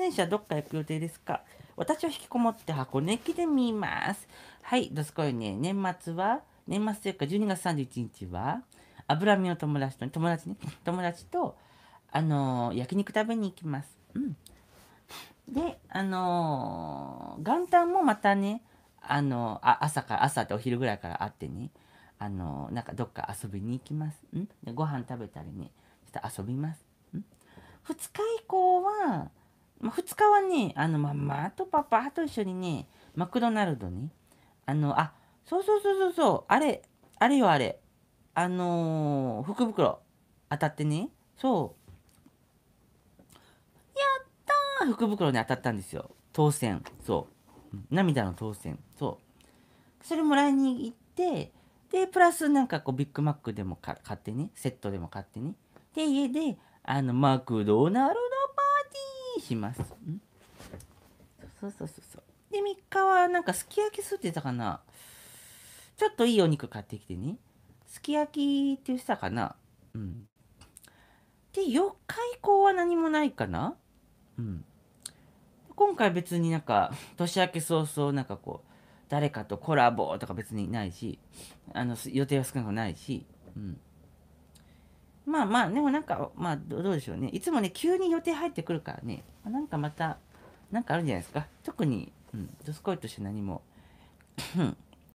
年始はどっか行く予定ですか私は引きこもって箱根駅で見ます。はい、どすこいね。年末は、年末というか12月31日は、脂身の友達と、友達ね、友達と、あのー、焼肉食べに行きます。うん。で、あのー、元旦もまたね、あのー、あ朝か朝ってお昼ぐらいから会ってね、あのなんかどっか遊びに行きます。うんでご飯食べたりね、ちょっと遊びます。うん2日以降は、まあ、2日はねあのママとパパと一緒にねマクドナルドにあのあそうそうそうそうそうあれあれよあれあのー、福袋当たってねそうやったー福袋に当たったんですよ当選そう涙の当選そうそれもらいに行ってでプラスなんかこうビッグマックでも買ってねセットでも買ってねで家であのマクドナルします。んそうそうそうそう。で、3日はなんかすき焼きすってたかな。ちょっといいお肉買ってきてね。すき焼きって言ってたかな。うん。で、4日以降は何もないかな。うん。今回別になんか、年明け早々なんかこう、誰かとコラボとか別にないし、あの、予定は少なくないし、うん。まあまあでもなんかまあどうでしょうねいつもね急に予定入ってくるからねなんかまたなんかあるんじゃないですか特に、うん、ドスコイとして何も